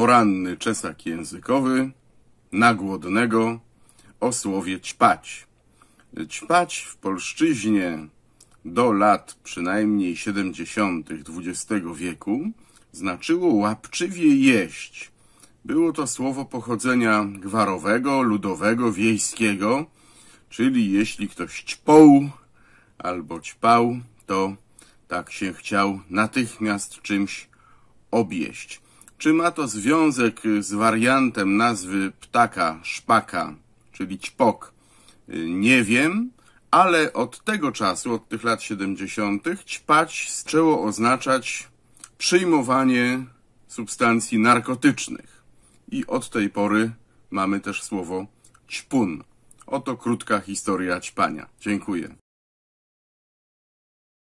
poranny czesak językowy na głodnego o słowie ćpać. Ćpać w polszczyźnie do lat przynajmniej 70. XX wieku znaczyło łapczywie jeść. Było to słowo pochodzenia gwarowego, ludowego, wiejskiego, czyli jeśli ktoś ćpoł albo ćpał, to tak się chciał natychmiast czymś objeść. Czy ma to związek z wariantem nazwy ptaka szpaka, czyli ćpok? Y, nie wiem, ale od tego czasu, od tych lat 70., ćpać zaczęło oznaczać przyjmowanie substancji narkotycznych. I od tej pory mamy też słowo ćpun. Oto krótka historia ćpania. Dziękuję.